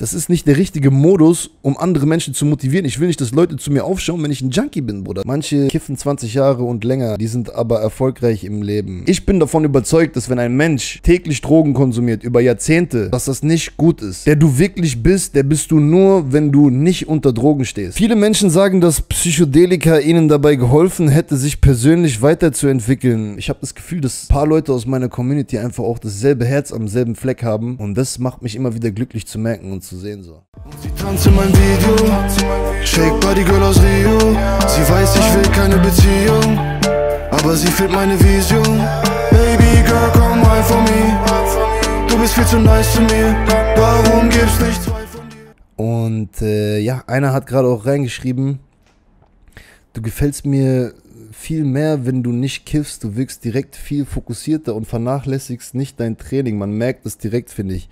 das ist nicht der richtige Modus, um andere Menschen zu motivieren. Ich will nicht, dass Leute zu mir aufschauen, wenn ich ein Junkie bin, Bruder. Manche kiffen 20 Jahre und länger, die sind aber erfolgreich im Leben. Ich bin davon überzeugt, dass wenn ein Mensch täglich Drogen konsumiert über Jahrzehnte, dass das nicht gut ist. Der du wirklich bist, der bist du nur, wenn du nicht unter Drogen stehst. Viele Menschen sagen, dass Psychedelika ihnen dabei geholfen hätte, sich persönlich weiterzuentwickeln. Ich habe das Gefühl, dass ein paar Leute aus meiner Community einfach auch dasselbe Herz am selben Fleck haben und das macht mich immer wieder glücklich zu merken und zu sehen. So. Sie tanzt in meinem Video, Shake Body Girl aus Rio. Sie weiß, ich will keine Beziehung, aber sie fehlt meine Vision. Baby Girl, komm rein for me. Du bist viel zu nice zu mir. Warum gibst nicht zwei von dir? Und äh, ja, einer hat gerade auch reingeschrieben, du gefällst mir viel mehr, wenn du nicht kiffst. Du wirkst direkt viel fokussierter und vernachlässigst nicht dein Training. Man merkt es direkt, finde ich.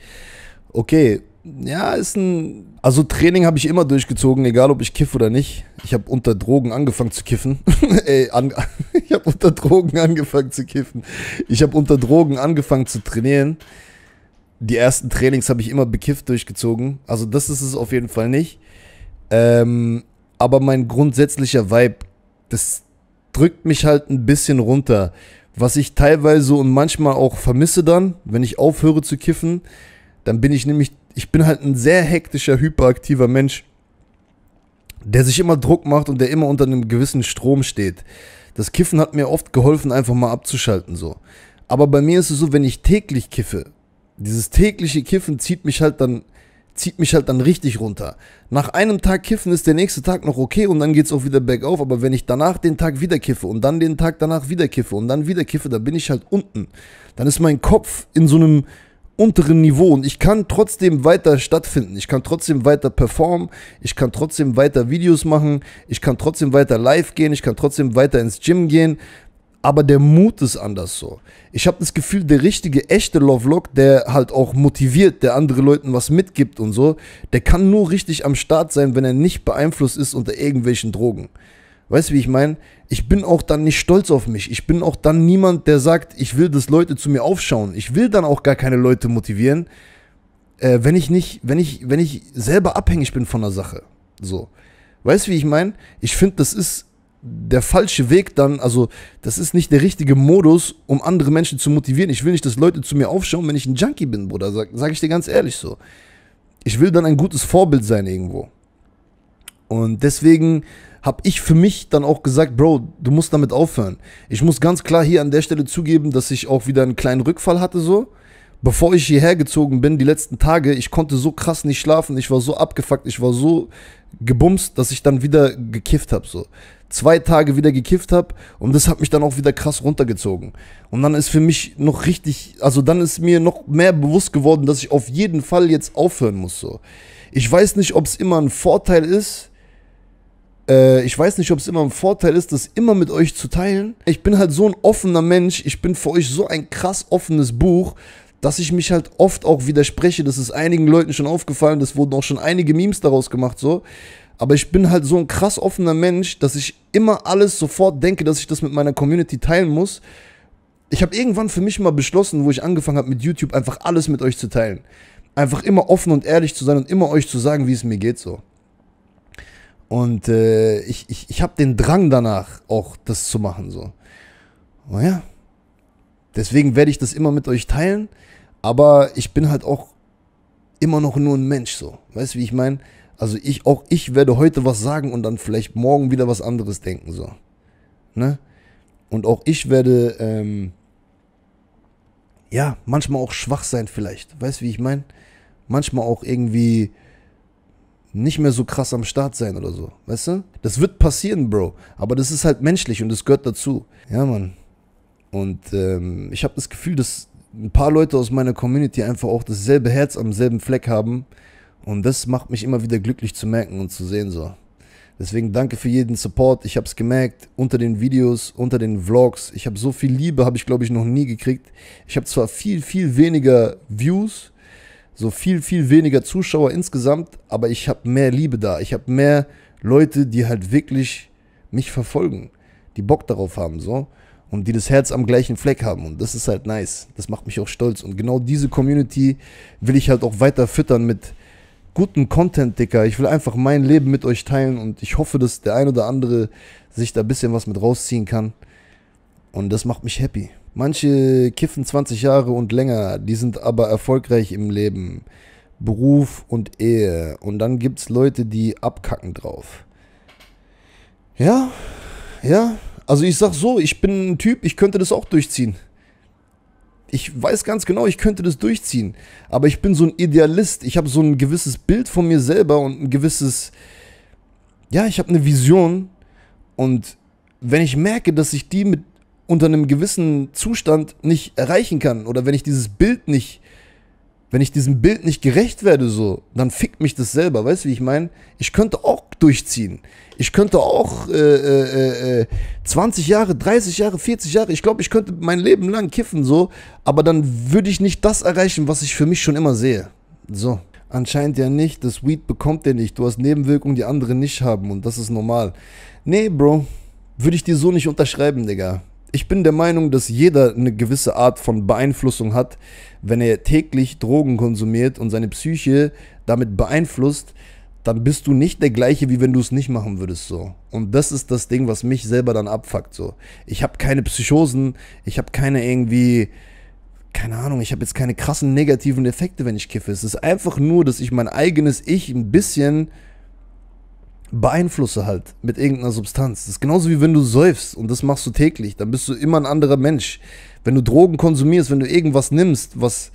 Okay, ja, ist ein. Also Training habe ich immer durchgezogen, egal ob ich kiff oder nicht. Ich habe unter Drogen angefangen zu kiffen. Ey, an, ich habe unter Drogen angefangen zu kiffen. Ich habe unter Drogen angefangen zu trainieren. Die ersten Trainings habe ich immer bekifft durchgezogen. Also das ist es auf jeden Fall nicht. Ähm, aber mein grundsätzlicher Vibe, das drückt mich halt ein bisschen runter. Was ich teilweise und manchmal auch vermisse dann, wenn ich aufhöre zu kiffen, dann bin ich nämlich ich bin halt ein sehr hektischer, hyperaktiver Mensch, der sich immer Druck macht und der immer unter einem gewissen Strom steht. Das Kiffen hat mir oft geholfen, einfach mal abzuschalten so. Aber bei mir ist es so, wenn ich täglich kiffe, dieses tägliche Kiffen zieht mich halt dann zieht mich halt dann richtig runter. Nach einem Tag kiffen ist der nächste Tag noch okay und dann geht's auch wieder bergauf, aber wenn ich danach den Tag wieder kiffe und dann den Tag danach wieder kiffe und dann wieder kiffe, da bin ich halt unten. Dann ist mein Kopf in so einem unteren Niveau und ich kann trotzdem weiter stattfinden, ich kann trotzdem weiter performen, ich kann trotzdem weiter Videos machen, ich kann trotzdem weiter live gehen, ich kann trotzdem weiter ins Gym gehen, aber der Mut ist anders so. Ich habe das Gefühl, der richtige, echte Love Lock, der halt auch motiviert, der andere Leuten was mitgibt und so, der kann nur richtig am Start sein, wenn er nicht beeinflusst ist unter irgendwelchen Drogen. Weißt du, wie ich meine? Ich bin auch dann nicht stolz auf mich. Ich bin auch dann niemand, der sagt, ich will, dass Leute zu mir aufschauen. Ich will dann auch gar keine Leute motivieren, äh, wenn ich nicht, wenn ich, wenn ich selber abhängig bin von der Sache. So. Weißt du, wie ich meine? Ich finde, das ist der falsche Weg dann, also das ist nicht der richtige Modus, um andere Menschen zu motivieren. Ich will nicht, dass Leute zu mir aufschauen, wenn ich ein Junkie bin, Bruder. Sag, sag ich dir ganz ehrlich so. Ich will dann ein gutes Vorbild sein irgendwo. Und deswegen habe ich für mich dann auch gesagt, Bro, du musst damit aufhören. Ich muss ganz klar hier an der Stelle zugeben, dass ich auch wieder einen kleinen Rückfall hatte so. Bevor ich hierher gezogen bin, die letzten Tage, ich konnte so krass nicht schlafen, ich war so abgefuckt, ich war so gebumst, dass ich dann wieder gekifft habe so. Zwei Tage wieder gekifft habe und das hat mich dann auch wieder krass runtergezogen. Und dann ist für mich noch richtig, also dann ist mir noch mehr bewusst geworden, dass ich auf jeden Fall jetzt aufhören muss so. Ich weiß nicht, ob es immer ein Vorteil ist, äh, ich weiß nicht, ob es immer ein Vorteil ist, das immer mit euch zu teilen. Ich bin halt so ein offener Mensch. Ich bin für euch so ein krass offenes Buch, dass ich mich halt oft auch widerspreche. Das ist einigen Leuten schon aufgefallen. Das wurden auch schon einige Memes daraus gemacht, so. Aber ich bin halt so ein krass offener Mensch, dass ich immer alles sofort denke, dass ich das mit meiner Community teilen muss. Ich habe irgendwann für mich mal beschlossen, wo ich angefangen habe mit YouTube, einfach alles mit euch zu teilen. Einfach immer offen und ehrlich zu sein und immer euch zu sagen, wie es mir geht so. Und äh, ich, ich, ich habe den Drang danach, auch das zu machen. So. Naja. Deswegen werde ich das immer mit euch teilen. Aber ich bin halt auch immer noch nur ein Mensch. So. Weißt du, wie ich meine? Also ich, auch ich werde heute was sagen und dann vielleicht morgen wieder was anderes denken. So. Ne? Und auch ich werde, ähm, ja, manchmal auch schwach sein vielleicht. Weißt du, wie ich meine? Manchmal auch irgendwie nicht mehr so krass am Start sein oder so. Weißt du? Das wird passieren, Bro. Aber das ist halt menschlich und das gehört dazu. Ja, Mann. Und ähm, ich habe das Gefühl, dass ein paar Leute aus meiner Community einfach auch dasselbe Herz am selben Fleck haben. Und das macht mich immer wieder glücklich zu merken und zu sehen so. Deswegen danke für jeden Support. Ich habe es gemerkt unter den Videos, unter den Vlogs. Ich habe so viel Liebe, habe ich glaube ich noch nie gekriegt. Ich habe zwar viel, viel weniger Views, so viel, viel weniger Zuschauer insgesamt, aber ich habe mehr Liebe da. Ich habe mehr Leute, die halt wirklich mich verfolgen, die Bock darauf haben, so. Und die das Herz am gleichen Fleck haben. Und das ist halt nice. Das macht mich auch stolz. Und genau diese Community will ich halt auch weiter füttern mit guten Content, Dicker. Ich will einfach mein Leben mit euch teilen und ich hoffe, dass der ein oder andere sich da ein bisschen was mit rausziehen kann. Und das macht mich happy. Manche kiffen 20 Jahre und länger, die sind aber erfolgreich im Leben, Beruf und Ehe. Und dann gibt's Leute, die abkacken drauf. Ja, ja. Also ich sag so, ich bin ein Typ, ich könnte das auch durchziehen. Ich weiß ganz genau, ich könnte das durchziehen. Aber ich bin so ein Idealist. Ich habe so ein gewisses Bild von mir selber und ein gewisses... Ja, ich habe eine Vision. Und wenn ich merke, dass ich die mit unter einem gewissen Zustand nicht erreichen kann oder wenn ich dieses Bild nicht, wenn ich diesem Bild nicht gerecht werde, so, dann fickt mich das selber. Weißt du, wie ich meine? Ich könnte auch durchziehen. Ich könnte auch äh, äh, äh, 20 Jahre, 30 Jahre, 40 Jahre, ich glaube, ich könnte mein Leben lang kiffen, so, aber dann würde ich nicht das erreichen, was ich für mich schon immer sehe. So. Anscheinend ja nicht, das Weed bekommt ihr nicht. Du hast Nebenwirkungen, die andere nicht haben und das ist normal. Nee, Bro, würde ich dir so nicht unterschreiben, Digga ich bin der Meinung, dass jeder eine gewisse Art von Beeinflussung hat, wenn er täglich Drogen konsumiert und seine Psyche damit beeinflusst, dann bist du nicht der gleiche, wie wenn du es nicht machen würdest so. Und das ist das Ding, was mich selber dann abfuckt so. Ich habe keine Psychosen, ich habe keine irgendwie keine Ahnung, ich habe jetzt keine krassen negativen Effekte, wenn ich kiffe. Es ist einfach nur, dass ich mein eigenes Ich ein bisschen beeinflusse halt mit irgendeiner Substanz. Das ist genauso wie wenn du säufst und das machst du täglich, dann bist du immer ein anderer Mensch. Wenn du Drogen konsumierst, wenn du irgendwas nimmst, was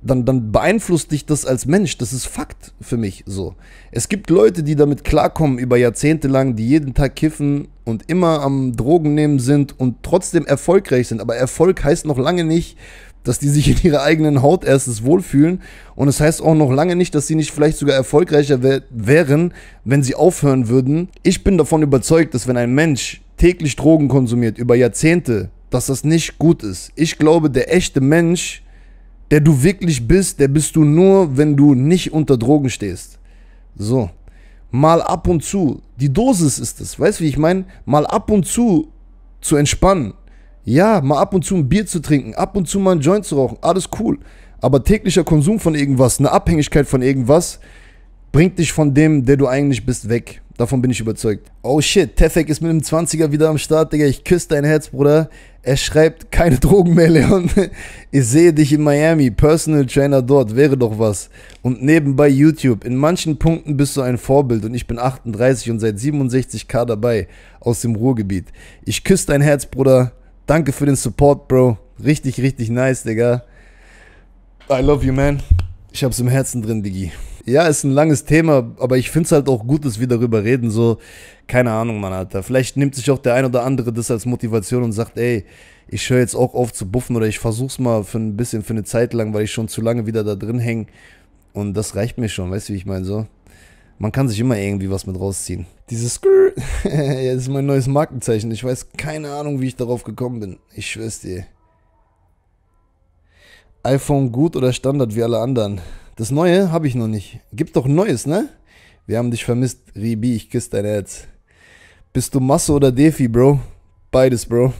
dann, dann beeinflusst dich das als Mensch. Das ist Fakt für mich so. Es gibt Leute, die damit klarkommen über Jahrzehnte lang, die jeden Tag kiffen und immer am Drogen nehmen sind und trotzdem erfolgreich sind. Aber Erfolg heißt noch lange nicht, dass die sich in ihrer eigenen Haut erstens wohlfühlen. Und es das heißt auch noch lange nicht, dass sie nicht vielleicht sogar erfolgreicher wär wären, wenn sie aufhören würden. Ich bin davon überzeugt, dass wenn ein Mensch täglich Drogen konsumiert über Jahrzehnte, dass das nicht gut ist. Ich glaube, der echte Mensch, der du wirklich bist, der bist du nur, wenn du nicht unter Drogen stehst. So. Mal ab und zu, die Dosis ist es, weißt du, wie ich meine? Mal ab und zu zu entspannen ja, mal ab und zu ein Bier zu trinken, ab und zu mal ein Joint zu rauchen, alles cool. Aber täglicher Konsum von irgendwas, eine Abhängigkeit von irgendwas, bringt dich von dem, der du eigentlich bist, weg. Davon bin ich überzeugt. Oh shit, Tefek ist mit dem 20er wieder am Start, Digga. Ich küsse dein Herz, Bruder. Er schreibt keine Drogen mehr, Leon. Ich sehe dich in Miami, Personal Trainer dort, wäre doch was. Und nebenbei YouTube. In manchen Punkten bist du ein Vorbild und ich bin 38 und seit 67k dabei aus dem Ruhrgebiet. Ich küsse dein Herz, Bruder. Danke für den Support, Bro. Richtig, richtig nice, Digga. I love you, man. Ich hab's im Herzen drin, Digi. Ja, ist ein langes Thema, aber ich find's halt auch gut, dass wir darüber reden. So, keine Ahnung, Mann, Alter. Vielleicht nimmt sich auch der ein oder andere das als Motivation und sagt, ey, ich höre jetzt auch auf zu buffen oder ich versuch's mal für ein bisschen, für eine Zeit lang, weil ich schon zu lange wieder da drin hänge. Und das reicht mir schon, weißt du, wie ich meine so? Man kann sich immer irgendwie was mit rausziehen. Dieses Skrrr, ja, das ist mein neues Markenzeichen. Ich weiß keine Ahnung, wie ich darauf gekommen bin. Ich schwör's dir. iPhone gut oder Standard wie alle anderen? Das Neue habe ich noch nicht. Gibt doch Neues, ne? Wir haben dich vermisst, Ribi, ich küsse dein Herz. Bist du Masse oder Defi, Bro? Beides, Bro.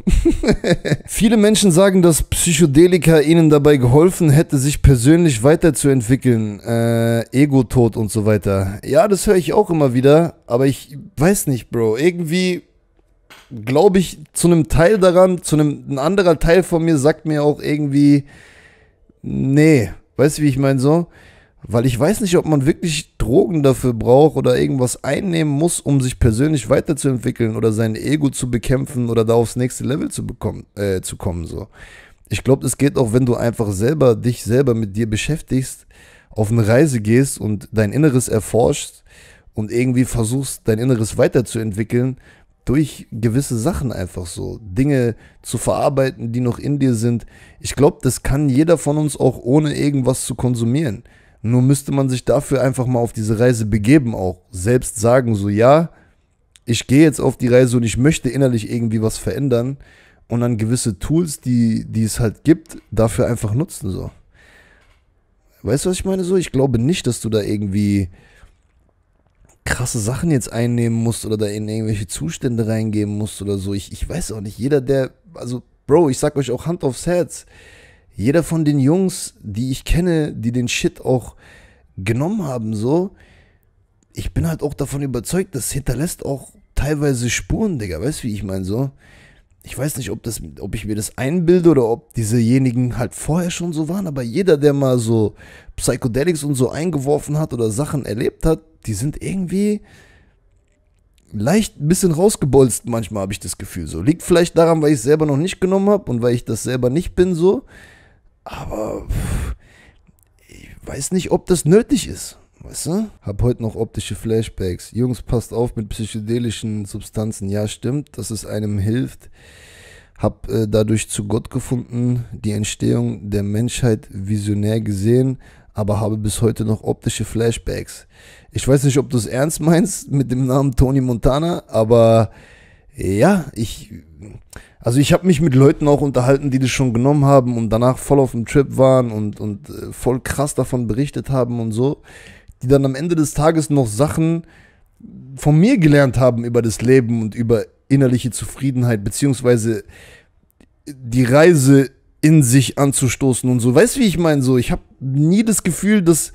Viele Menschen sagen, dass Psychedelika ihnen dabei geholfen hätte, sich persönlich weiterzuentwickeln, äh, Ego-Tod und so weiter. Ja, das höre ich auch immer wieder, aber ich weiß nicht, Bro. Irgendwie glaube ich zu einem Teil daran, zu einem ein anderer Teil von mir sagt mir auch irgendwie, nee, weißt du, wie ich meine so? Weil ich weiß nicht, ob man wirklich Drogen dafür braucht oder irgendwas einnehmen muss, um sich persönlich weiterzuentwickeln oder sein Ego zu bekämpfen oder da aufs nächste Level zu, bekommen, äh, zu kommen. So. Ich glaube, es geht auch, wenn du einfach selber dich selber mit dir beschäftigst, auf eine Reise gehst und dein Inneres erforschst und irgendwie versuchst, dein Inneres weiterzuentwickeln durch gewisse Sachen einfach so. Dinge zu verarbeiten, die noch in dir sind. Ich glaube, das kann jeder von uns auch ohne irgendwas zu konsumieren. Nur müsste man sich dafür einfach mal auf diese Reise begeben, auch selbst sagen, so ja, ich gehe jetzt auf die Reise und ich möchte innerlich irgendwie was verändern und dann gewisse Tools, die, die es halt gibt, dafür einfach nutzen. So. Weißt du, was ich meine? So, ich glaube nicht, dass du da irgendwie krasse Sachen jetzt einnehmen musst oder da in irgendwelche Zustände reingeben musst oder so. Ich, ich weiß auch nicht, jeder, der, also, Bro, ich sag euch auch Hand aufs Herz jeder von den Jungs, die ich kenne, die den Shit auch genommen haben, so, ich bin halt auch davon überzeugt, das hinterlässt auch teilweise Spuren, Digga, weißt du, wie ich meine, so. Ich weiß nicht, ob, das, ob ich mir das einbilde oder ob diesejenigen halt vorher schon so waren, aber jeder, der mal so Psychedelics und so eingeworfen hat oder Sachen erlebt hat, die sind irgendwie leicht ein bisschen rausgebolzt manchmal, habe ich das Gefühl so. Liegt vielleicht daran, weil ich es selber noch nicht genommen habe und weil ich das selber nicht bin so. Aber pff, ich weiß nicht, ob das nötig ist. Weißt du? Hab heute noch optische Flashbacks. Jungs, passt auf mit psychedelischen Substanzen. Ja, stimmt, dass es einem hilft. Hab äh, dadurch zu Gott gefunden, die Entstehung der Menschheit visionär gesehen, aber habe bis heute noch optische Flashbacks. Ich weiß nicht, ob du es ernst meinst mit dem Namen Tony Montana, aber ja, ich, also ich habe mich mit Leuten auch unterhalten, die das schon genommen haben und danach voll auf dem Trip waren und, und äh, voll krass davon berichtet haben und so, die dann am Ende des Tages noch Sachen von mir gelernt haben über das Leben und über innerliche Zufriedenheit, beziehungsweise die Reise in sich anzustoßen und so. Weißt du, wie ich meine? So, ich habe nie das Gefühl, dass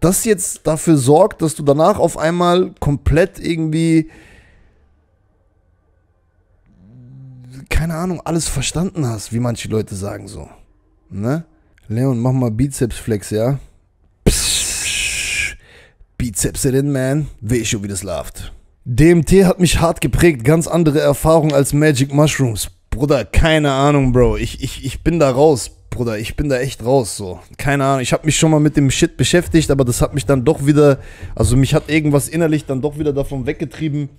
das jetzt dafür sorgt, dass du danach auf einmal komplett irgendwie keine Ahnung, alles verstanden hast, wie manche Leute sagen so. Ne? Leon, mach mal Bizepsflex, ja? Psst, Bizeps in, man. Weh schon, wie das läuft. DMT hat mich hart geprägt, ganz andere Erfahrung als Magic Mushrooms. Bruder, keine Ahnung, Bro. Ich, ich, ich bin da raus, Bruder. Ich bin da echt raus, so. Keine Ahnung. Ich habe mich schon mal mit dem Shit beschäftigt, aber das hat mich dann doch wieder, also mich hat irgendwas innerlich dann doch wieder davon weggetrieben,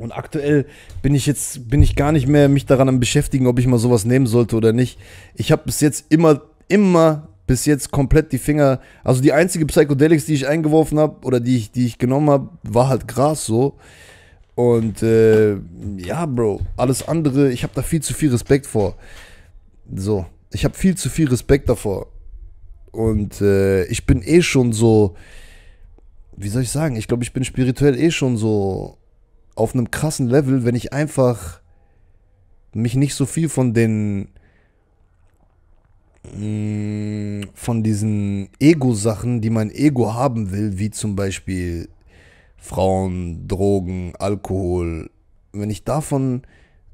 und aktuell bin ich jetzt, bin ich gar nicht mehr mich daran am beschäftigen, ob ich mal sowas nehmen sollte oder nicht. Ich habe bis jetzt immer, immer bis jetzt komplett die Finger. Also die einzige Psychedelics, die ich eingeworfen habe oder die ich, die ich genommen habe, war halt Gras so. Und äh, ja, Bro, alles andere, ich habe da viel zu viel Respekt vor. So, ich habe viel zu viel Respekt davor. Und äh, ich bin eh schon so, wie soll ich sagen, ich glaube, ich bin spirituell eh schon so auf einem krassen Level, wenn ich einfach mich nicht so viel von den mm, von diesen Ego-Sachen, die mein Ego haben will, wie zum Beispiel Frauen, Drogen, Alkohol, wenn ich davon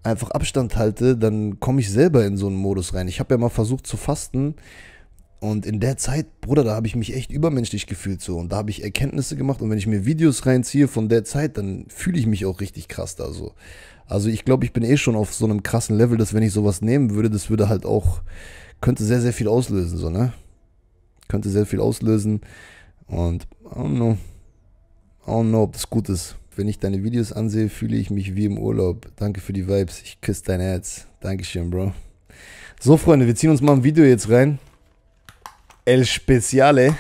einfach Abstand halte, dann komme ich selber in so einen Modus rein. Ich habe ja mal versucht zu fasten und in der Zeit, Bruder, da habe ich mich echt übermenschlich gefühlt so. Und da habe ich Erkenntnisse gemacht. Und wenn ich mir Videos reinziehe von der Zeit, dann fühle ich mich auch richtig krass da so. Also ich glaube, ich bin eh schon auf so einem krassen Level, dass wenn ich sowas nehmen würde, das würde halt auch, könnte sehr, sehr viel auslösen, so, ne? Könnte sehr viel auslösen. Und I don't know. I don't know, ob das gut ist. Wenn ich deine Videos ansehe, fühle ich mich wie im Urlaub. Danke für die Vibes. Ich küsse dein Herz. Dankeschön, Bro. So, Freunde, wir ziehen uns mal ein Video jetzt rein. El Speciale.